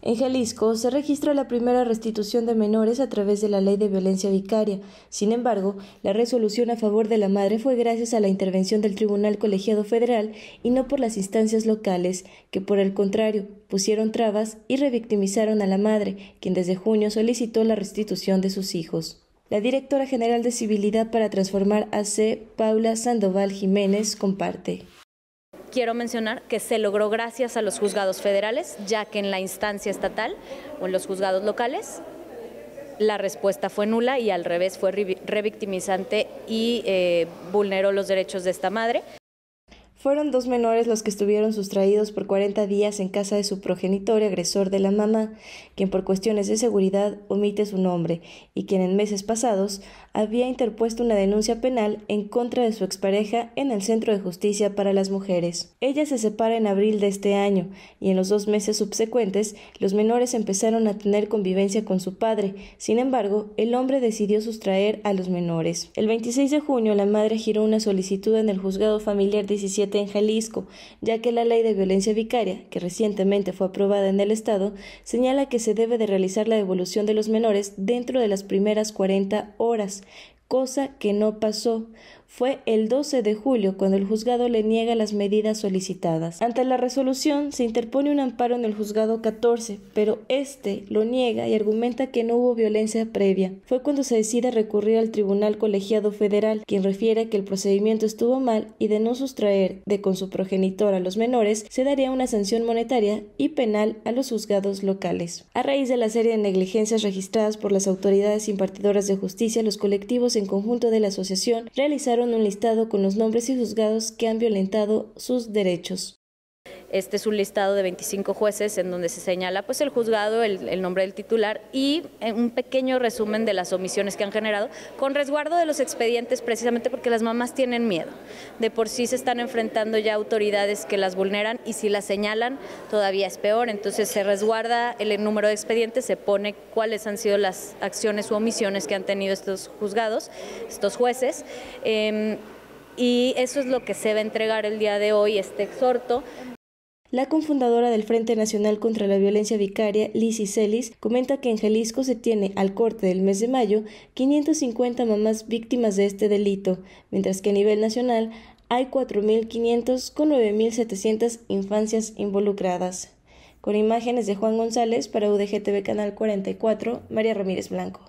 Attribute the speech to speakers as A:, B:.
A: En Jalisco se registró la primera restitución de menores a través de la ley de violencia vicaria. Sin embargo, la resolución a favor de la madre fue gracias a la intervención del Tribunal Colegiado Federal y no por las instancias locales, que por el contrario pusieron trabas y revictimizaron a la madre, quien desde junio solicitó la restitución de sus hijos. La directora general de Civilidad para Transformar AC, Paula Sandoval Jiménez, comparte
B: quiero mencionar que se logró gracias a los juzgados federales, ya que en la instancia estatal o en los juzgados locales la respuesta fue nula y al revés fue revictimizante y eh, vulneró los derechos de esta madre.
A: Fueron dos menores los que estuvieron sustraídos por 40 días en casa de su progenitor y agresor de la mamá, quien por cuestiones de seguridad omite su nombre y quien en meses pasados había interpuesto una denuncia penal en contra de su expareja en el Centro de Justicia para las Mujeres. Ella se separa en abril de este año y en los dos meses subsecuentes los menores empezaron a tener convivencia con su padre. Sin embargo, el hombre decidió sustraer a los menores. El 26 de junio la madre giró una solicitud en el juzgado familiar 17 en Jalisco, ya que la ley de violencia vicaria, que recientemente fue aprobada en el Estado, señala que se debe de realizar la devolución de los menores dentro de las primeras 40 horas, cosa que no pasó fue el 12 de julio cuando el juzgado le niega las medidas solicitadas. Ante la resolución se interpone un amparo en el juzgado 14, pero este lo niega y argumenta que no hubo violencia previa. Fue cuando se decide recurrir al Tribunal Colegiado Federal, quien refiere que el procedimiento estuvo mal y de no sustraer de con su progenitor a los menores se daría una sanción monetaria y penal a los juzgados locales. A raíz de la serie de negligencias registradas por las autoridades impartidoras de justicia, los colectivos en conjunto de la asociación realizaron un listado con los nombres y juzgados que han violentado sus derechos.
B: Este es un listado de 25 jueces en donde se señala pues, el juzgado, el, nombre del titular y eh, un pequeño resumen de las omisiones que han generado, con resguardo de los expedientes precisamente porque las mamás tienen miedo. De por sí se están enfrentando ya autoridades que las vulneran y si las señalan todavía es peor. Entonces se resguarda el número de expedientes, se pone cuáles han sido las acciones u omisiones que han tenido estos juzgados, estos jueces. Em, y eso es lo que se va a entregar el día de hoy, este exhorto
A: la confundadora del Frente Nacional contra la Violencia Vicaria, Lizy Celis, comenta que en Jalisco se tiene, al corte del mes de mayo, 550 mamás víctimas de este delito, mientras que a nivel nacional hay 4.500 con 9.700 infancias involucradas. Con imágenes de Juan González para UDGTV Canal 44, María Ramírez Blanco.